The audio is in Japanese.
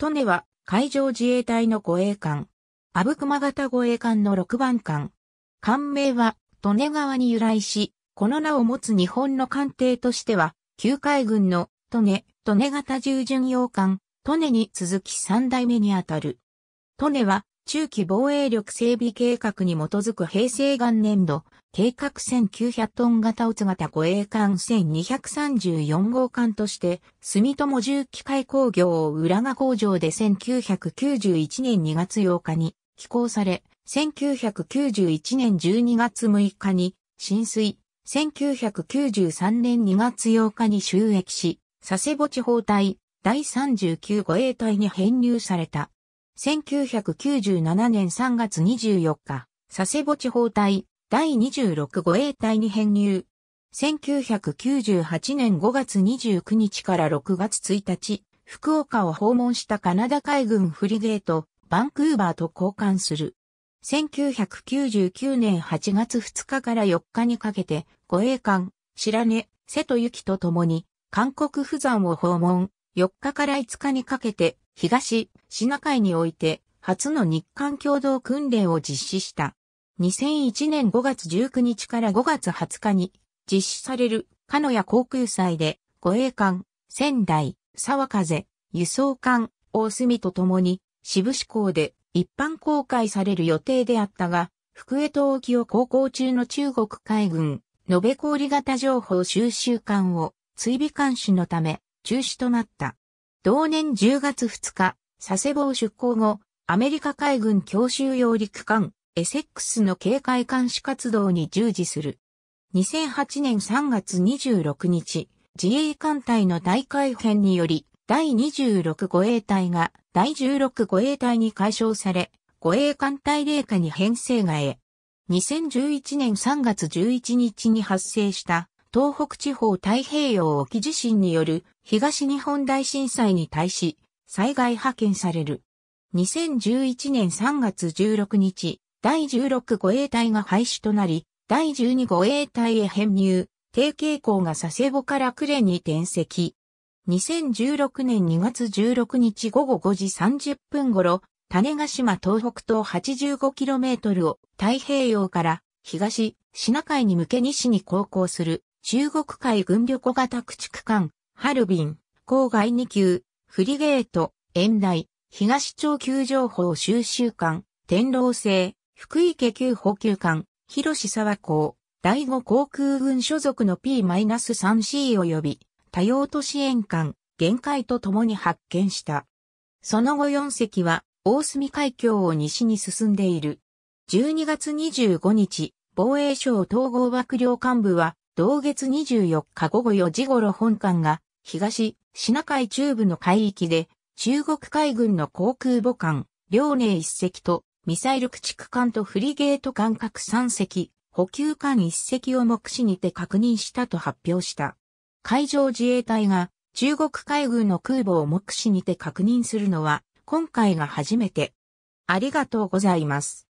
利根は海上自衛隊の護衛艦。阿武隈型護衛艦の6番艦。艦名は利根川に由来し、この名を持つ日本の艦艇としては、旧海軍の利根、利根型従巡洋艦、利根に続き3代目にあたる。利根は中期防衛力整備計画に基づく平成元年度、計画1900トン型乙型護衛艦1234号艦として、住友重機械工業を浦賀工場で1991年2月8日に寄港され、1991年12月6日に浸水、1993年2月8日に収益し、佐世保地方隊第39護衛隊に編入された。1997年3月24日、佐世保地方隊第26護衛隊に編入。1998年5月29日から6月1日、福岡を訪問したカナダ海軍フリゲート、バンクーバーと交換する。1999年8月2日から4日にかけて、護衛艦、白根、瀬戸行きと共に、韓国釜山を訪問、4日から5日にかけて、東、シナ海において、初の日韓共同訓練を実施した。2001年5月19日から5月20日に、実施される、鹿屋航空祭で、護衛艦、仙台、沢風、輸送艦、大隅とともに、渋志港で一般公開される予定であったが、福江島沖を航行中の中国海軍、延べ氷型情報収集艦を追尾監視のため中止となった。同年10月2日、佐世保を出港後、アメリカ海軍強襲用陸艦、エセックスの警戒監視活動に従事する。2008年3月26日、自衛艦隊の大改編により、第26護衛隊が第16護衛隊に解消され、護衛艦隊霊下に編成が得。2011年3月11日に発生した東北地方太平洋沖地震による東日本大震災に対し災害派遣される。2011年3月16日、第16護衛隊が廃止となり、第12護衛隊へ編入、低傾向が佐世保から呉に転籍。2016年2月16日午後5時30分頃、種ヶ島東北東 85km を太平洋から東シナ海に向け西に航行する中国海軍旅行型駆逐艦、ハルビン、郊外2級、フリゲート、遠大、東町急情報収集艦、天狼星、福井家急補給艦、広沢港、第5航空軍所属の P-3C 及び多用途支援艦、限界と共に発見した。その後4隻は大隅海峡を西に進んでいる。12月25日、防衛省統合幕僚幹部は同月24日午後4時頃本艦が東シナ海中部の海域で中国海軍の航空母艦、遼寧一隻とミサイル駆逐艦とフリゲート艦各3隻、補給艦1隻を目視にて確認したと発表した。海上自衛隊が中国海軍の空母を目視にて確認するのは今回が初めて。ありがとうございます。